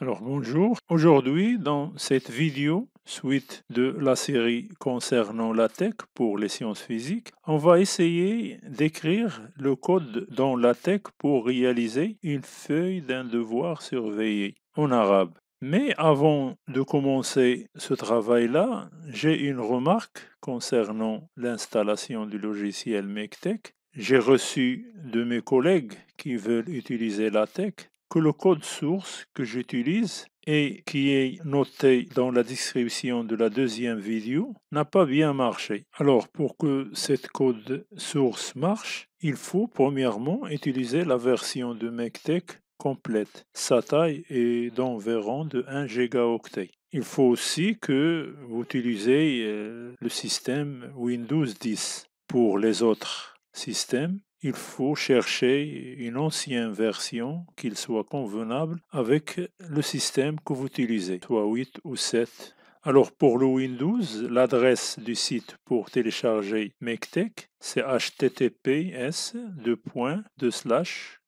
Alors bonjour, aujourd'hui dans cette vidéo, suite de la série concernant la tech pour les sciences physiques, on va essayer d'écrire le code dans la tech pour réaliser une feuille d'un devoir surveillé en arabe. Mais avant de commencer ce travail-là, j'ai une remarque concernant l'installation du logiciel MakeTech. j'ai reçu de mes collègues qui veulent utiliser la tech que le code source que j'utilise et qui est noté dans la description de la deuxième vidéo n'a pas bien marché. Alors pour que cette code source marche, il faut premièrement utiliser la version de MacTech complète. Sa taille est d'environ de 1 gigaoctet. Il faut aussi que vous utilisez euh, le système Windows 10 pour les autres systèmes il faut chercher une ancienne version qu'il soit convenable avec le système que vous utilisez, soit 8 ou 7. Alors pour le Windows, l'adresse du site pour télécharger MakeTech, c'est https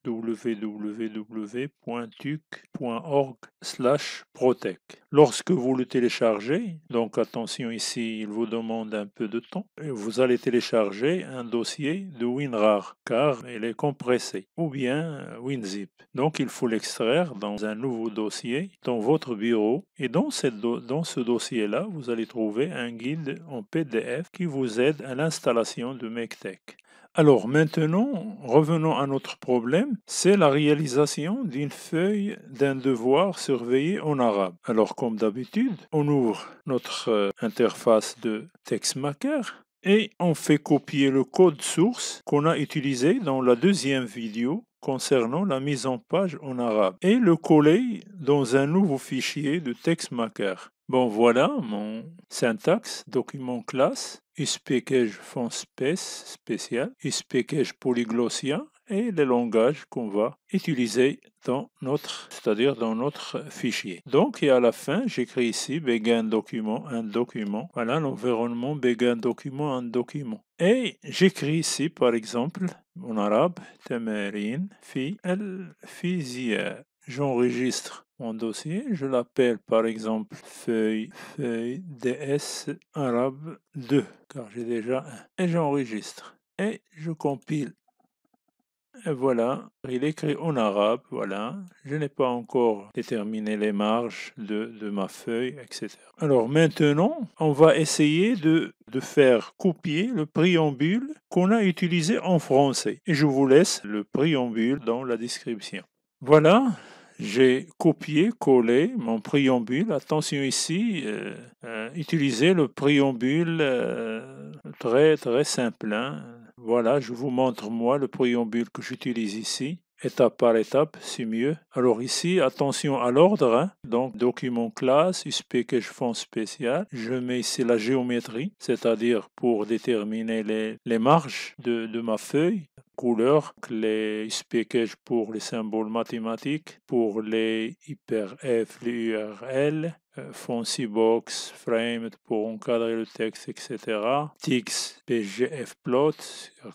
www.tuc.org protec. Lorsque vous le téléchargez, donc attention ici, il vous demande un peu de temps, vous allez télécharger un dossier de WinRAR car il est compressé ou bien euh, WinZip. Donc il faut l'extraire dans un nouveau dossier dans votre bureau et dans, dans ce dossier-là, vous allez trouver un guide en PDF qui vous aide à l'installation de MakeTech. Alors maintenant, revenons à notre problème, c'est la réalisation d'une feuille d'un devoir surveillé en arabe. Alors comme d'habitude, on ouvre notre euh, interface de TextMaker et on fait copier le code source qu'on a utilisé dans la deuxième vidéo concernant la mise en page en arabe et le coller dans un nouveau fichier de TextMaker. Bon voilà mon syntaxe document classe, uspkej font space spécial, uspkej polyglossia et le langage qu'on va utiliser dans notre, c'est-à-dire dans notre fichier. Donc, et à la fin, j'écris ici begin document, un document. Voilà l'environnement begin document, un document. Et j'écris ici, par exemple, en arabe, temerin fi el fizia. J'enregistre mon dossier, je l'appelle par exemple feuille, feuille DS arabe 2, car j'ai déjà un, et j'enregistre et je compile voilà, il écrit en arabe, voilà. Je n'ai pas encore déterminé les marges de, ma feuille, etc. Alors maintenant, on va essayer de, faire copier le préambule qu'on a utilisé en français. Et je vous laisse le préambule dans la description. Voilà, j'ai copié, collé mon préambule. Attention ici, euh, euh, utilisez le préambule euh, très très simple. Hein. Voilà, je vous montre moi le préambule que j'utilise ici, étape par étape, c'est mieux. Alors ici, attention à l'ordre, hein. donc document classe, usp font spécial, je mets ici la géométrie, c'est-à-dire pour déterminer les, marges de, de ma feuille couleurs, les packages pour les symboles mathématiques, pour les hyperf, les URL, euh, Fancy Framed pour encadrer le texte, etc. Tix, PGF Plot,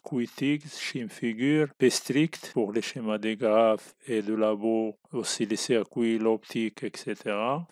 Qtix, ShimFigure, PStrict pour les schémas des graphes et de labo, aussi les circuits, l'optique, etc.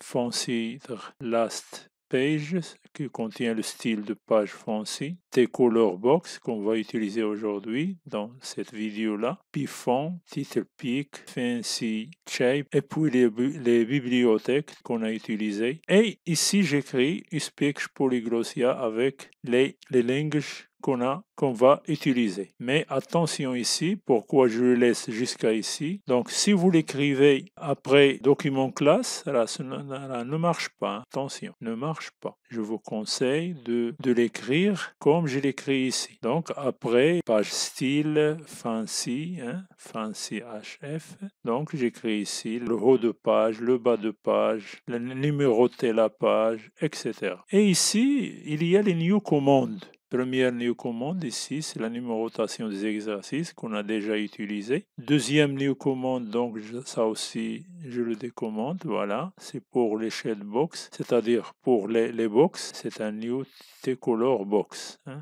Fancy Last pages, qui contient le style de page fancy, des color Box qu'on va utiliser aujourd'hui dans cette vidéo-là, Pifon, Title Peak, Fancy Shape et puis les, les bibliothèques qu'on a utilisées. Et ici j'écris speech Polyglossia avec les, les langues qu'on a, qu'on va utiliser. Mais attention ici, pourquoi je le laisse jusqu'à ici. Donc, si vous l'écrivez après document classe, là, ne marche pas. Attention, ne marche pas. Je vous conseille de, de l'écrire comme je l'écris ici. Donc, après, page style, fancy, hein, fancy hf. Donc, j'écris ici le haut de page, le bas de page, numéroter la page, etc. Et ici, il y a les new commandes. Première commande, ici, c'est la numérotation des exercices qu'on a déjà utilisé. Deuxième new commande, donc ça aussi, je le décommande. Voilà, c'est pour l'échelle box, c'est-à-dire pour les, les box, c'est un new t color box. Hein.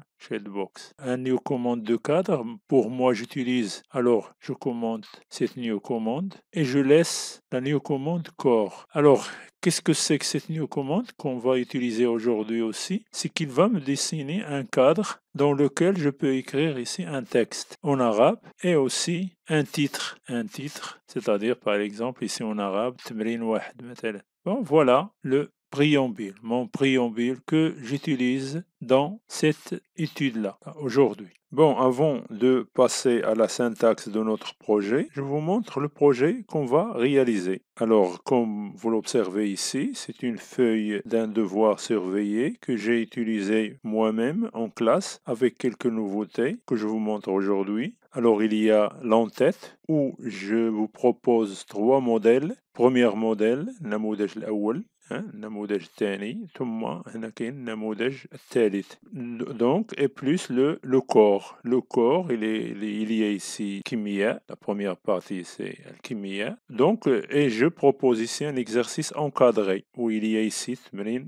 Un new commande de cadre, pour moi j'utilise, alors je commande cette new commande et je laisse la new commande core. Alors qu'est-ce que c'est que cette new commande qu'on va utiliser aujourd'hui aussi C'est qu'il va me dessiner un cadre dans lequel je peux écrire ici un texte en arabe et aussi un titre. Un titre, c'est-à-dire par exemple ici en arabe, Bon, voilà le préambule, mon préambule que j'utilise dans cette étude-là aujourd'hui. Bon, avant de passer à la syntaxe de notre projet, je vous montre le projet qu'on va réaliser. Alors, comme vous l'observez ici, c'est une feuille d'un devoir surveillé que j'ai utilisé moi-même en classe avec quelques nouveautés que je vous montre aujourd'hui. Alors, il y a l'entête où je vous propose trois modèles. Premier modèle, donc et plus le corps modèle corps donc et plus le le corps le corps il y a ici chimie, la première partie c'est kimia donc euh, et je propose ici un exercice encadré où il y a ici 80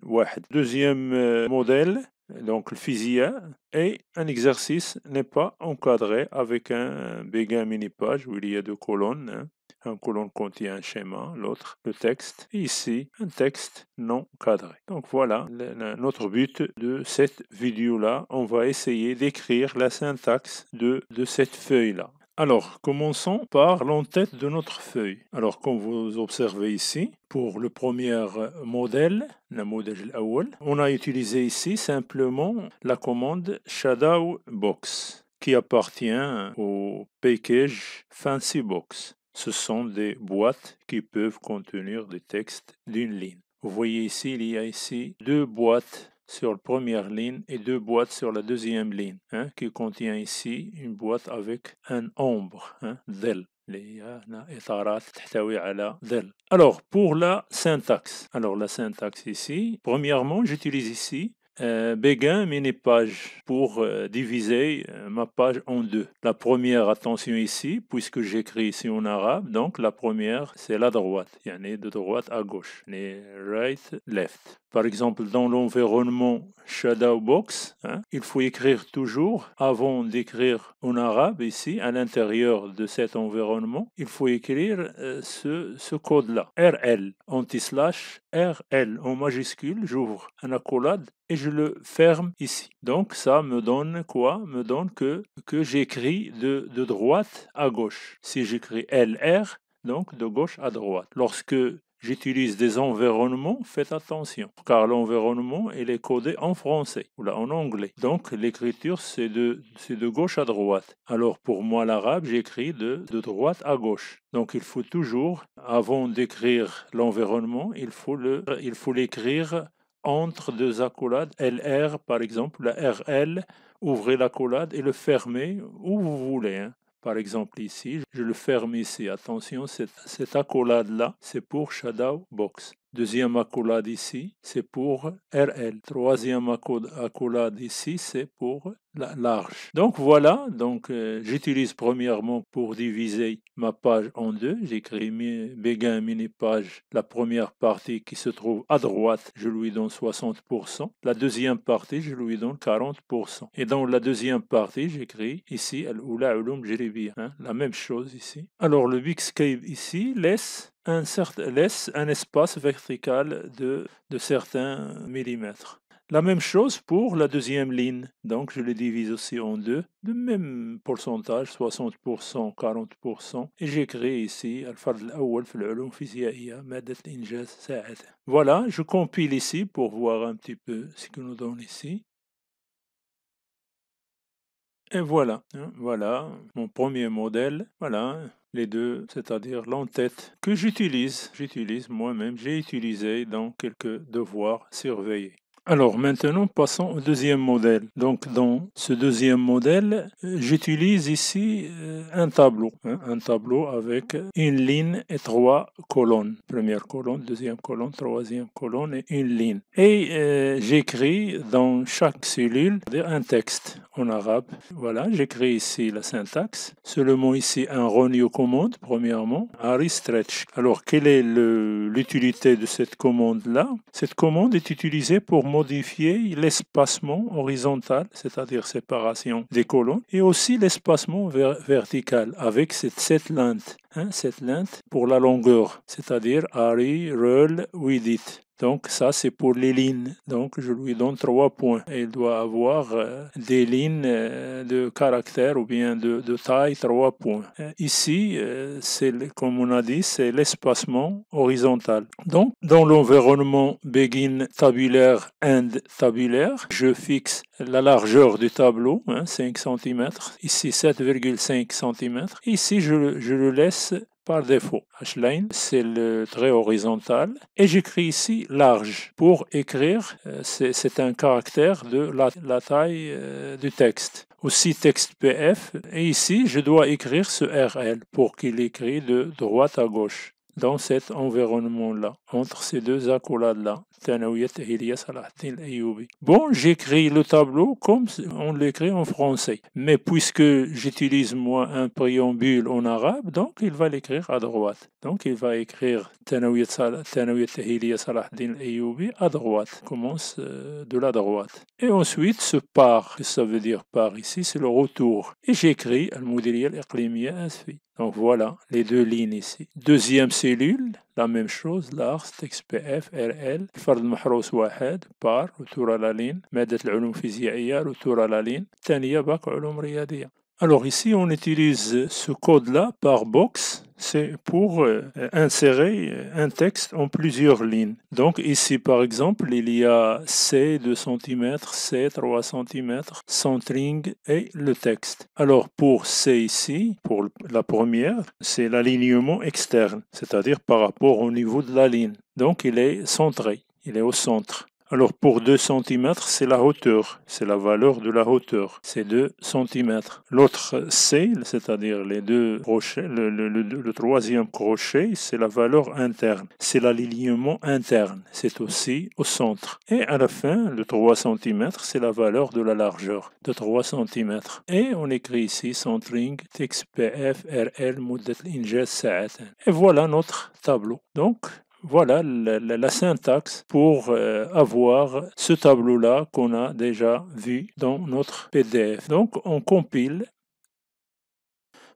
deuxième euh, modèle donc le physique et un exercice n'est pas encadré avec un béguin mini page où il y a deux colonnes hein un colon contient un schéma, l'autre le texte, et ici un texte non cadré. Donc voilà notre but de cette vidéo-là. On va essayer d'écrire la syntaxe de, cette feuille-là. Alors, commençons par l'entête de notre feuille. Alors, comme vous observez ici, pour le premier modèle, le modèle on a utilisé ici simplement la commande shadow box qui appartient au package Fancy Box. Ce sont des boîtes qui peuvent contenir des textes d'une ligne. Vous voyez ici, il y a ici deux boîtes sur la première ligne et deux boîtes sur la deuxième ligne, hein, qui contient ici une boîte avec un ombre, hein, Alors, pour la syntaxe. Alors, la syntaxe ici, premièrement, j'utilise ici euh, Béguin mini-page pour euh, diviser euh, ma page en deux. La première, attention ici, puisque j'écris ici en arabe, donc la première, c'est la droite. Il y en a de droite à gauche. Les right, left. Par exemple, dans l'environnement Shadowbox, hein, il faut écrire toujours, avant d'écrire en arabe ici, à l'intérieur de cet environnement, il faut écrire euh, ce, ce code-là. RL, anti-slash, RL en majuscule, j'ouvre un accolade, et je le ferme ici. Donc ça me donne quoi Me donne que, que j'écris de, de droite à gauche. Si j'écris LR, donc de gauche à droite. Lorsque j'utilise des environnements, faites attention, car l'environnement, il est codé en français ou là en anglais. Donc l'écriture, c'est de, de gauche à droite. Alors pour moi, l'arabe, j'écris de, de droite à gauche. Donc il faut toujours, avant d'écrire l'environnement, il faut l'écrire entre deux accolades, LR par exemple, la RL, ouvrez l'accolade et le fermez où vous voulez. Hein. Par exemple ici, je le ferme ici. Attention, cette accolade-là, c'est pour Shadow Box. Deuxième accolade ici, c'est pour RL. Troisième accolade ici, c'est pour la large. Donc voilà, donc euh, j'utilise premièrement pour diviser ma page en deux. J'écris Begin mini-page, la première partie qui se trouve à droite, je lui donne 60%. La deuxième partie, je lui donne 40%. Et dans la deuxième partie, j'écris ici, hein. la même chose ici. Alors le bigscape ici laisse laisse un espace vertical de, de certains millimètres. La même chose pour la deuxième ligne. Donc je le divise aussi en deux, le même pourcentage, 60%, 40%. Et j'écris ici Voilà, je compile ici pour voir un petit peu ce que nous donne ici. Et voilà, hein, voilà mon premier modèle. Voilà, les deux, c'est-à-dire l'entête que j'utilise, j'utilise moi-même, j'ai utilisé dans quelques devoirs surveillés. Alors maintenant, passons au deuxième modèle. Donc dans ce deuxième modèle, j'utilise ici euh, un tableau. Hein, un tableau avec une ligne et trois colonnes. Première colonne, deuxième colonne, troisième colonne et une ligne. Et euh, j'écris dans chaque cellule un texte en arabe. Voilà, j'écris ici la syntaxe. Seulement ici un ronio commande, premièrement, Harry Stretch. Alors quelle est l'utilité de cette commande-là Cette commande est utilisée pour modifier l'espacement horizontal, c'est-à-dire séparation des colonnes, et aussi l'espacement vertical avec cette, cette lente, hein, cette lente pour la longueur, c'est-à-dire Harry, Rull, Widit. Donc ça, c'est pour les lignes. Donc je lui donne trois points. Il doit avoir euh, des lignes euh, de caractère ou bien de, taille, trois points. Euh, ici, comme on a dit, c'est l'espacement horizontal. Donc dans l'environnement begin tabulaire end tabulaire, je fixe la largeur du tableau, 5 hein, cm, ici 7,5 cm. Ici, je le laisse par défaut. h c'est le trait horizontal. Et j'écris ici large. Pour écrire, euh, c'est un caractère de la, la taille euh, du texte aussi texte PF, et ici je dois écrire ce RL pour qu'il écrit de droite à gauche dans cet environnement-là, entre ces deux accolades-là, Bon, j'écris le tableau comme on l'écrit en français, mais puisque j'utilise moi un préambule en arabe, donc il va l'écrire à droite. Donc il va écrire à droite, commence euh, de la droite. Et ensuite, ce par, ça veut dire par ici, c'est le retour. Et j'écris al ensuite. Donc voilà les deux lignes ici. Deuxième cellule, la même chose, l'ars, XPF, RL, par محروس par retour à la ligne, physiya, العلوم retour à la ligne, علوم Alors ici on utilise ce code là par box c'est pour euh, insérer euh, un texte en plusieurs lignes. Donc ici, par exemple, il y a C 2 cm, C 3 cm, centering et le texte. Alors pour C ici, pour la première, c'est l'alignement externe, c'est-à-dire par rapport au niveau de la ligne. Donc il est centré, il est au centre. Alors pour 2 cm, c'est la hauteur, c'est la valeur de la hauteur, c'est 2 cm. L'autre C, c'est-à-dire les deux crochets, le, troisième crochet, c'est la valeur interne, c'est l'alignement interne, c'est aussi au centre. Et à la fin, le 3 cm, c'est la valeur de la largeur, de 3 cm. Et on écrit ici centring TXPFRL rl model et voilà notre tableau. Donc, voilà la, syntaxe pour euh, avoir ce tableau-là qu'on a déjà vu dans notre PDF. Donc on compile.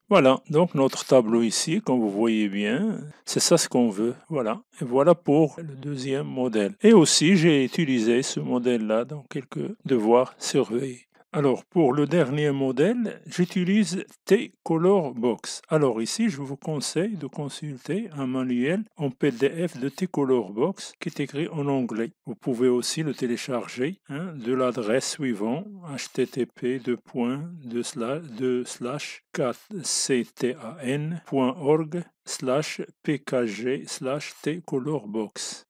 Voilà, donc notre tableau ici, comme vous voyez bien, c'est ça ce qu'on veut. Voilà, et voilà pour le deuxième modèle. Et aussi, j'ai utilisé ce modèle-là dans quelques devoirs surveillés. Alors, pour le dernier modèle, j'utilise t colorbox Alors ici, je vous conseille de consulter un manuel en PDF de t colorbox qui est écrit en anglais. Vous pouvez aussi le télécharger hein, de l'adresse suivante http ctanorg pkg t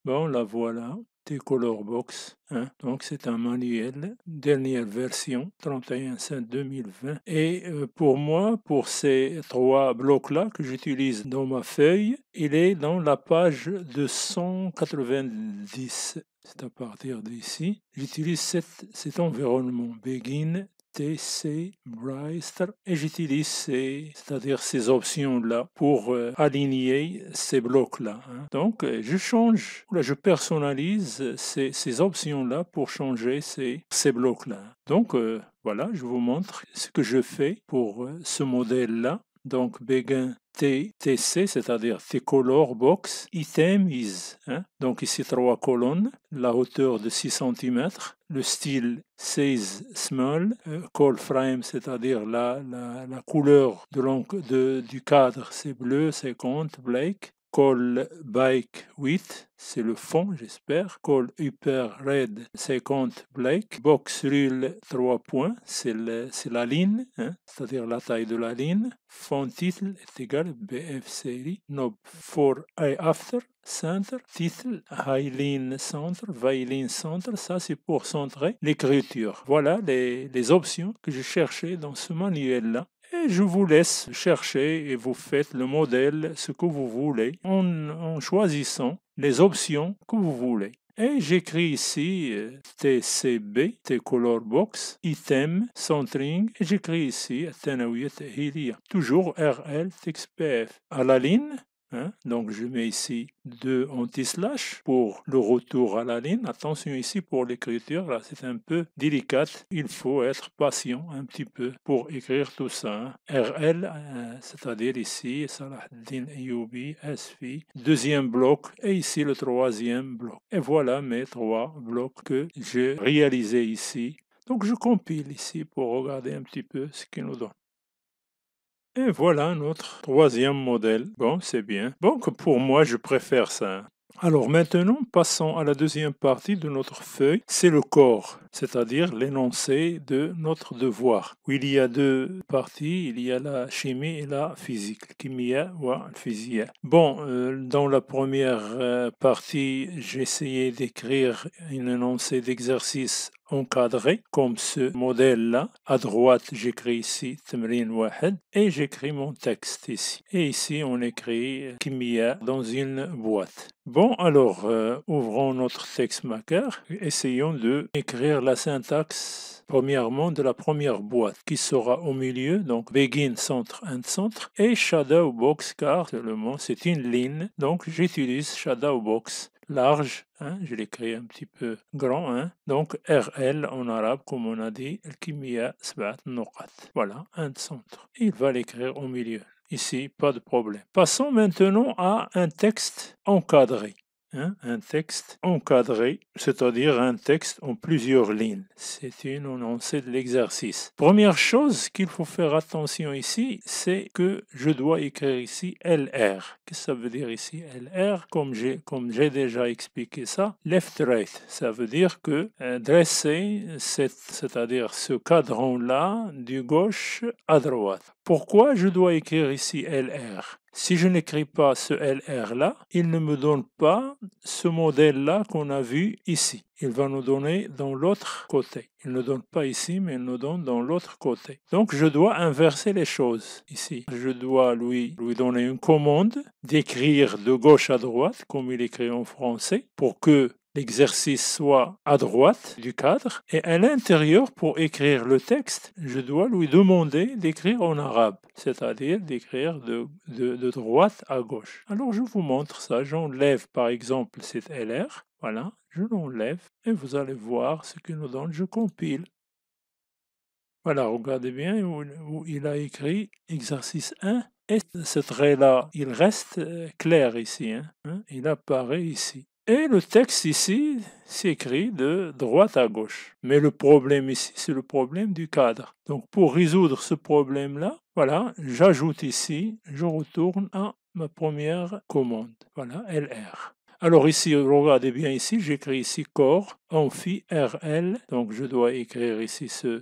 Bon, la voilà. Colorbox 1. Hein. Donc c'est un manuel, dernière version, 31 5 2020. Et euh, pour moi, pour ces trois blocs-là que j'utilise dans ma feuille, il est dans la page 290. C'est à partir d'ici. J'utilise cet, cet environnement Begin TC, et j'utilise ces, c'est-à-dire ces options-là pour euh, aligner ces blocs-là. Hein. Donc, euh, je change, là, je personnalise ces, options-là pour changer ces, blocs-là. Donc, euh, voilà, je vous montre ce que je fais pour ce modèle-là donc begin TTC, c'est-à-dire the color box, item is. Hein. Donc ici trois colonnes, la hauteur de 6 cm, le style 16 small, euh, call frame, c'est-à-dire la, couleur de, de du cadre, c'est bleu, c'est compte, black, Call Bike Width, c'est le fond, j'espère. Call Hyper Red 50 Black. Box rule 3 points, c'est la ligne, hein, c'est-à-dire la taille de la ligne. Font title est égal BF série. Knob for I after. Center, title, Highline Center, Violin Center, ça c'est pour centrer l'écriture. Voilà les, les options que je cherchais dans ce manuel-là. Et je vous laisse chercher et vous faites le modèle, ce que vous voulez, en, choisissant les options que vous voulez. Et j'écris ici TCB, euh, t Box, Item, Centering, et j'écris ici Atanawiat Hilia, toujours RL TXPF. À la ligne, Hein. Donc je mets ici deux anti-slash pour le retour à la ligne. Attention ici pour l'écriture, là c'est un peu délicat. Il faut être patient un petit peu pour écrire tout ça. Hein. RL, euh, c'est-à-dire ici, Salahdin Ayoubi, SV. deuxième bloc et ici le troisième bloc. Et voilà mes trois blocs que j'ai réalisés ici. Donc je compile ici pour regarder un petit peu ce qu'il nous donne. Et voilà notre troisième modèle. Bon, c'est bien. que pour moi, je préfère ça. Alors maintenant, passons à la deuxième partie de notre feuille, c'est le corps, c'est-à-dire l'énoncé de notre devoir. Il y a deux parties, il y a la chimie et la physique, kimia ou physique. Bon, euh, dans la première euh, partie, j'essayais d'écrire une énoncé d'exercice encadré comme ce modèle-là. À droite, j'écris ici Tamrin Wahed et j'écris mon texte ici. Et ici, on écrit euh, Kimia dans une boîte. Bon, alors, euh, ouvrons notre texte maker. Essayons de écrire la syntaxe, premièrement, de la première boîte qui sera au milieu, donc begin, centre, end, centre, et shadow box, car seulement, c'est une ligne, donc j'utilise shadow box large, hein, je l'écris un petit peu grand, hein. donc RL en arabe, comme on a dit, al Sbat Voilà, un centre. Il va l'écrire au milieu. Ici, pas de problème. Passons maintenant à un texte encadré. Hein, un texte encadré, c'est-à-dire un texte en plusieurs lignes. C'est une annoncée de l'exercice. Première chose qu'il faut faire attention ici, c'est que je dois écrire ici LR. Qu'est-ce que ça veut dire ici LR Comme j'ai, déjà expliqué ça, left-right, ça veut dire que euh, dresser, c'est-à-dire ce cadran-là, du gauche à droite. Pourquoi je dois écrire ici LR Si je n'écris pas ce LR-là, il ne me donne pas ce modèle-là qu'on a vu ici. Il va nous donner dans l'autre côté. Il ne donne pas ici, mais il nous donne dans l'autre côté. Donc je dois inverser les choses ici. Je dois lui, lui donner une commande d'écrire de gauche à droite, comme il écrit en français, pour que l'exercice soit à droite du cadre et à l'intérieur pour écrire le texte, je dois lui demander d'écrire en arabe, c'est-à-dire d'écrire de, droite à gauche. Alors je vous montre ça, j'enlève par exemple cette LR, voilà, je l'enlève et vous allez voir ce que nous donne, je compile. Voilà, regardez bien où, il a écrit exercice 1. Et ce trait-là, il reste euh, clair ici. Hein. Hein, il apparaît ici. Et le texte ici s'écrit de droite à gauche. Mais le problème ici, c'est le problème du cadre. Donc pour résoudre ce problème-là, voilà, j'ajoute ici, je retourne à ma première commande. Voilà, LR. Alors ici, regardez bien ici, j'écris ici corps, amphi, RL. Donc je dois écrire ici euh,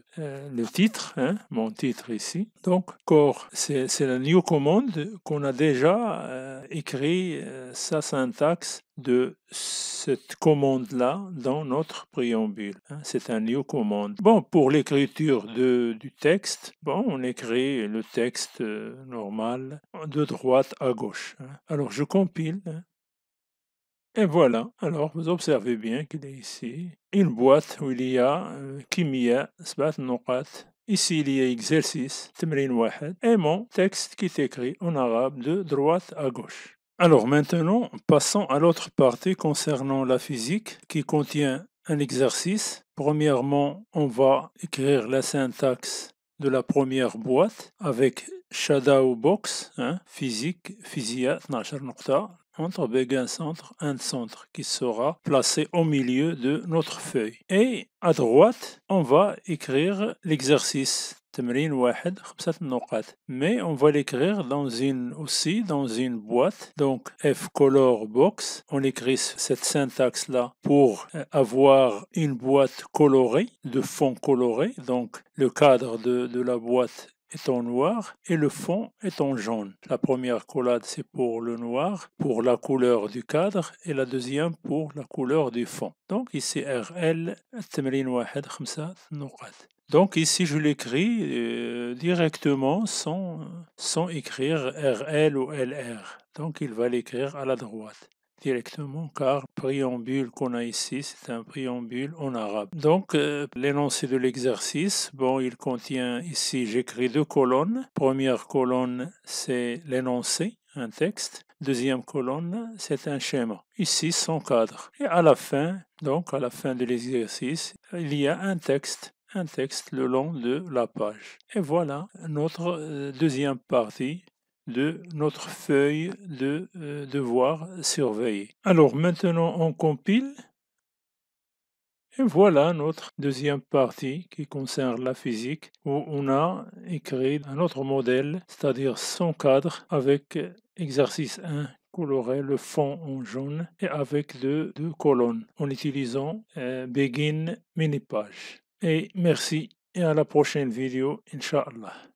le titre, hein, mon titre ici. Donc corps, c'est la new commande qu'on a déjà euh, écrit euh, sa syntaxe de cette commande-là dans notre préambule. Hein. C'est un new commande. Bon, pour l'écriture du texte, bon, on écrit le texte normal de droite à gauche. Hein. Alors je compile. Et voilà, alors vous observez bien qu'il est ici une boîte où il y a euh, Kimia, Sbat Noqat. Ici, il y a exercice, et mon texte qui est écrit en arabe de droite à gauche. Alors maintenant, passons à l'autre partie concernant la physique qui contient un exercice. Premièrement, on va écrire la syntaxe de la première boîte avec shadow box, hein, physique, physia, 12 entre begin centre, un centre qui sera placé au milieu de notre feuille. Et à droite, on va écrire l'exercice. Mais on va l'écrire dans une, aussi dans une boîte. Donc, color box. On écrit cette syntaxe-là pour euh, avoir une boîte colorée, de fond coloré. Donc, le cadre de, de la boîte est en noir et le fond est en jaune. La première collade c'est pour le noir, pour la couleur du cadre et la deuxième pour la couleur du fond. Donc ici RL donc ici je l'écris euh, directement sans, sans écrire RL ou LR. Donc il va l'écrire à la droite directement car le préambule qu'on a ici, c'est un préambule en arabe. Donc, euh, l'énoncé de l'exercice, bon, il contient ici, j'écris deux colonnes. Première colonne, c'est l'énoncé, un texte. Deuxième colonne, c'est un schéma. Ici, son cadre. Et à la fin, donc à la fin de l'exercice, il y a un texte un texte le long de la page. Et voilà notre euh, deuxième partie de notre feuille de euh, devoir surveiller. Alors maintenant on compile et voilà notre deuxième partie qui concerne la physique où on a écrit un autre modèle, c'est-à-dire son cadre avec exercice 1 colorer le fond en jaune et avec deux, deux colonnes en utilisant euh, Begin Minipage. Et merci et à la prochaine vidéo, Inch'Allah.